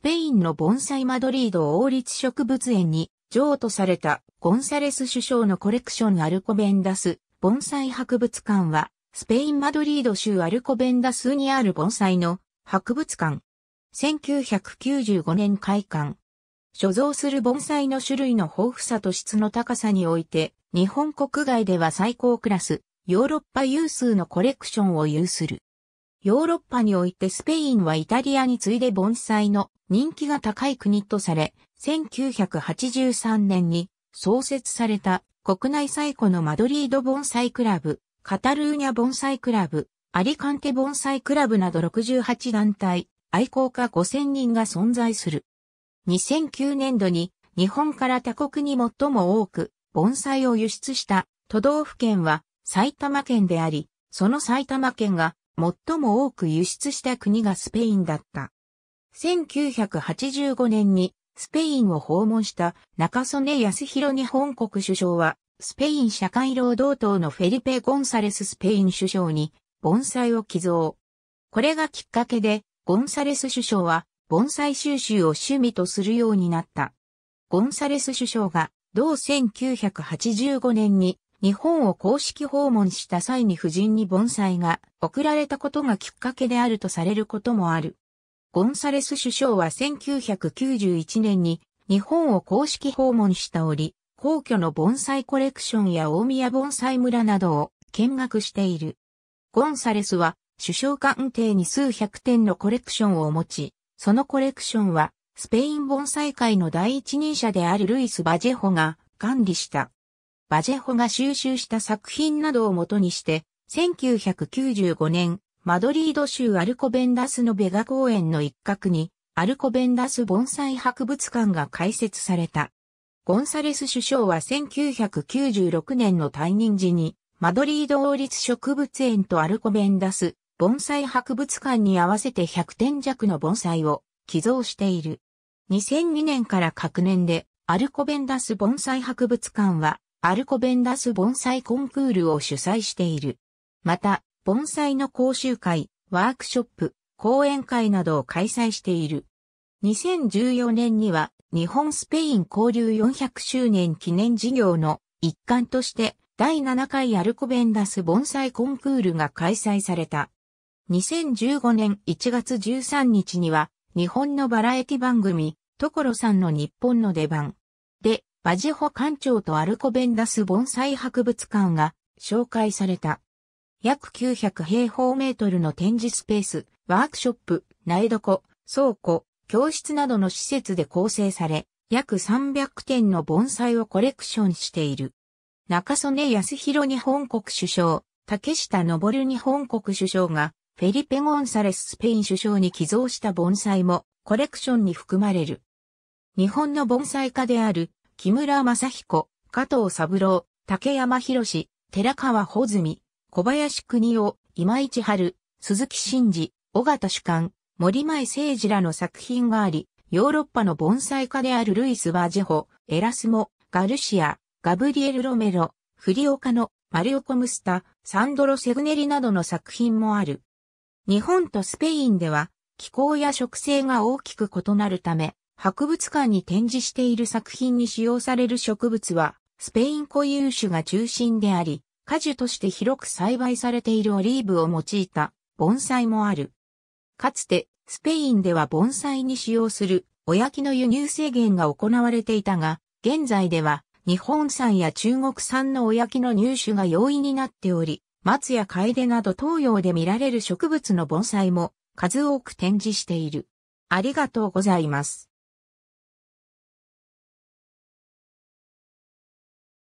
スペインの盆栽マドリード王立植物園に譲渡されたゴンサレス首相のコレクションアルコベンダス盆栽博物館はスペインマドリード州アルコベンダスにある盆栽の博物館。1995年開館。所蔵する盆栽の種類の豊富さと質の高さにおいて、日本国外では最高クラス、ヨーロッパ有数のコレクションを有する。ヨーロッパにおいてスペインはイタリアに次いで盆栽の人気が高い国とされ、1983年に創設された国内最古のマドリード盆栽クラブ、カタルーニャ盆栽クラブ、アリカンテ盆栽クラブなど68団体、愛好家5000人が存在する。2009年度に日本から他国に最も多く盆栽を輸出した都道府県は埼玉県であり、その埼玉県が最も多く輸出した国がスペインだった。1985年にスペインを訪問した中曽根康弘日本国首相は、スペイン社会労働党のフェリペ・ゴンサレススペイン首相に盆栽を寄贈。これがきっかけで、ゴンサレス首相は盆栽収集を趣味とするようになった。ゴンサレス首相が同1985年に日本を公式訪問した際に夫人に盆栽が贈られたことがきっかけであるとされることもある。ゴンサレス首相は1991年に日本を公式訪問した折、皇居の盆栽コレクションや大宮盆栽村などを見学している。ゴンサレスは首相官邸に数百点のコレクションを持ち、そのコレクションはスペイン盆栽界の第一人者であるルイス・バジェホが管理した。バジェホが収集した作品などをもとにして、1995年、マドリード州アルコベンダスのベガ公園の一角に、アルコベンダス盆栽博物館が開設された。ゴンサレス首相は1996年の退任時に、マドリード王立植物園とアルコベンダス盆栽博物館に合わせて100点弱の盆栽を寄贈している。2002年から各年で、アルコベンダス盆栽博物館は、アルコベンダス盆栽コンクールを主催している。また、盆栽の講習会、ワークショップ、講演会などを開催している。2014年には日本スペイン交流400周年記念事業の一環として第7回アルコベンダス盆栽コンクールが開催された。2015年1月13日には日本のバラエティ番組、所さんの日本の出番。で、バジホ館長とアルコベンダス盆栽博物館が紹介された。約900平方メートルの展示スペース、ワークショップ、苗床、倉庫、教室などの施設で構成され、約300点の盆栽をコレクションしている。中曽根康弘日本国首相、竹下登日本国首相が、フェリペ・ゴンサレススペイン首相に寄贈した盆栽もコレクションに含まれる。日本の盆栽家である木村正彦、加藤三郎、竹山博、寺川穂積、小林国夫、今市春、鈴木真嗣、尾形主観、森前誠二らの作品があり、ヨーロッパの盆栽家であるルイス・バージェホ、エラスモ、ガルシア、ガブリエル・ロメロ、フリオカのマリオ・コムスタ、サンドロ・セグネリなどの作品もある。日本とスペインでは気候や植生が大きく異なるため、博物館に展示している作品に使用される植物は、スペイン固有種が中心であり、果樹として広く栽培されているオリーブを用いた盆栽もある。かつて、スペインでは盆栽に使用するおやきの輸入制限が行われていたが、現在では日本産や中国産のおやきの入手が容易になっており、松や楓など東洋で見られる植物の盆栽も数多く展示している。ありがとうございます。